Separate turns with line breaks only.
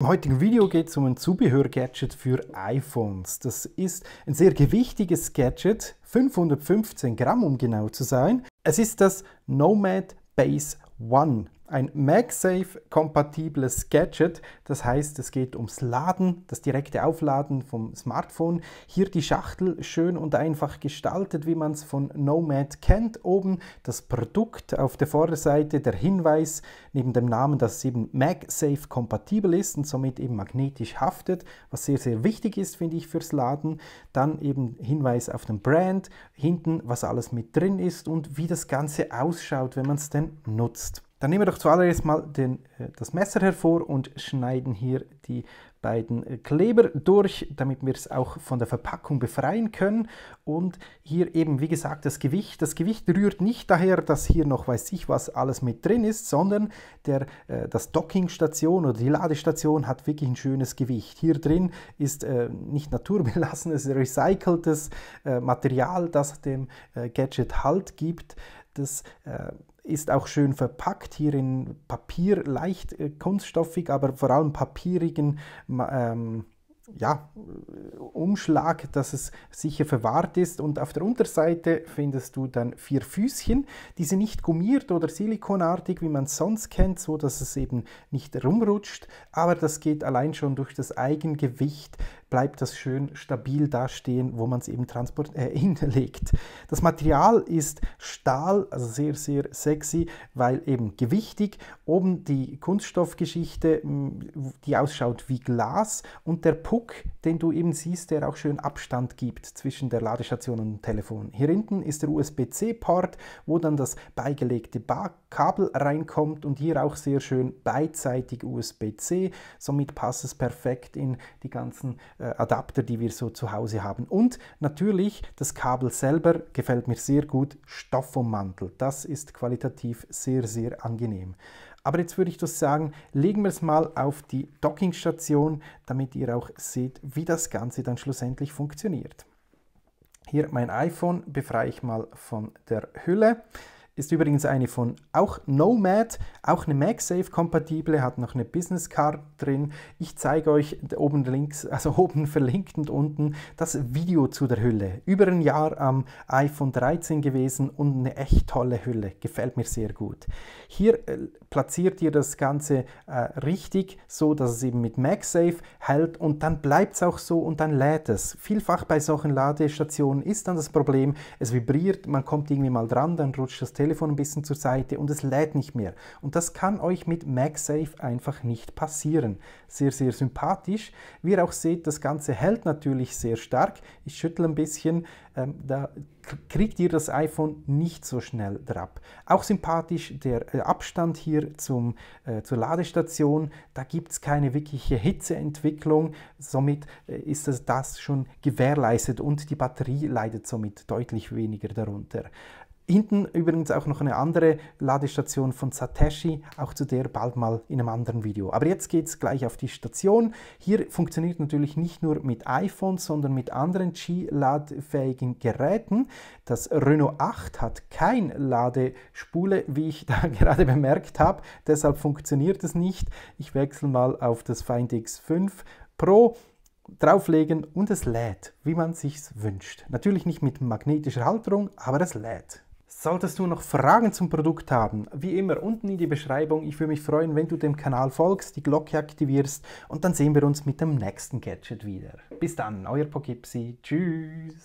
Im heutigen Video geht es um ein Zubehör-Gadget für iPhones. Das ist ein sehr gewichtiges Gadget, 515 Gramm um genau zu sein. Es ist das Nomad Base One ein MagSafe-kompatibles Gadget. Das heißt, es geht ums Laden, das direkte Aufladen vom Smartphone. Hier die Schachtel schön und einfach gestaltet, wie man es von Nomad kennt. Oben das Produkt, auf der Vorderseite der Hinweis neben dem Namen, dass es eben MagSafe-kompatibel ist und somit eben magnetisch haftet, was sehr, sehr wichtig ist, finde ich, fürs Laden. Dann eben Hinweis auf den Brand, hinten, was alles mit drin ist und wie das Ganze ausschaut, wenn man es denn nutzt. Dann nehmen wir doch zuallererst mal den, äh, das Messer hervor und schneiden hier die beiden Kleber durch, damit wir es auch von der Verpackung befreien können. Und hier eben, wie gesagt, das Gewicht. Das Gewicht rührt nicht daher, dass hier noch weiß ich was alles mit drin ist, sondern der, äh, das Dockingstation oder die Ladestation hat wirklich ein schönes Gewicht. Hier drin ist äh, nicht naturbelassenes, recyceltes Material, das dem Gadget Halt gibt. Das äh, ist auch schön verpackt hier in Papier, leicht äh, kunststoffig, aber vor allem papierigen ähm, ja, Umschlag, dass es sicher verwahrt ist. Und auf der Unterseite findest du dann vier Füßchen. Die sind nicht gummiert oder silikonartig, wie man es sonst kennt, so dass es eben nicht rumrutscht. Aber das geht allein schon durch das Eigengewicht bleibt das schön stabil dastehen, wo man es eben transport äh, hinlegt. Das Material ist Stahl, also sehr, sehr sexy, weil eben gewichtig. Oben die Kunststoffgeschichte, die ausschaut wie Glas und der Puck, den du eben siehst, der auch schön Abstand gibt zwischen der Ladestation und dem Telefon. Hier hinten ist der USB-C-Port, wo dann das beigelegte Bar Kabel reinkommt und hier auch sehr schön beidseitig USB-C. Somit passt es perfekt in die ganzen äh, Adapter, die wir so zu Hause haben. Und natürlich das Kabel selber gefällt mir sehr gut, Stoff vom Das ist qualitativ sehr, sehr angenehm. Aber jetzt würde ich das sagen, legen wir es mal auf die Dockingstation, damit ihr auch seht, wie das Ganze dann schlussendlich funktioniert. Hier mein iPhone befreie ich mal von der Hülle ist übrigens eine von auch Nomad, auch eine MagSafe-kompatible, hat noch eine Business Card drin. Ich zeige euch oben links, also oben verlinkt und unten, das Video zu der Hülle. Über ein Jahr am iPhone 13 gewesen und eine echt tolle Hülle. Gefällt mir sehr gut. Hier äh, platziert ihr das Ganze äh, richtig, so dass es eben mit MagSafe hält und dann bleibt es auch so und dann lädt es. Vielfach bei solchen Ladestationen ist dann das Problem, es vibriert, man kommt irgendwie mal dran, dann rutscht das Telefon Telefon ein bisschen zur Seite und es lädt nicht mehr. Und das kann euch mit MagSafe einfach nicht passieren. Sehr, sehr sympathisch. Wie ihr auch seht, das Ganze hält natürlich sehr stark. Ich schüttle ein bisschen, ähm, da kriegt ihr das iPhone nicht so schnell drab. Auch sympathisch der äh, Abstand hier zum, äh, zur Ladestation. Da gibt es keine wirkliche Hitzeentwicklung. Somit äh, ist das, das schon gewährleistet und die Batterie leidet somit deutlich weniger darunter. Hinten übrigens auch noch eine andere Ladestation von Satoshi, auch zu der bald mal in einem anderen Video. Aber jetzt geht es gleich auf die Station. Hier funktioniert natürlich nicht nur mit iPhones, sondern mit anderen G-ladfähigen Geräten. Das Renault 8 hat kein Ladespule, wie ich da gerade bemerkt habe. Deshalb funktioniert es nicht. Ich wechsle mal auf das Find X5 Pro drauflegen und es lädt, wie man sich wünscht. Natürlich nicht mit magnetischer Halterung, aber es lädt. Solltest du noch Fragen zum Produkt haben, wie immer unten in die Beschreibung. Ich würde mich freuen, wenn du dem Kanal folgst, die Glocke aktivierst und dann sehen wir uns mit dem nächsten Gadget wieder. Bis dann, euer Pogipsi. Tschüss.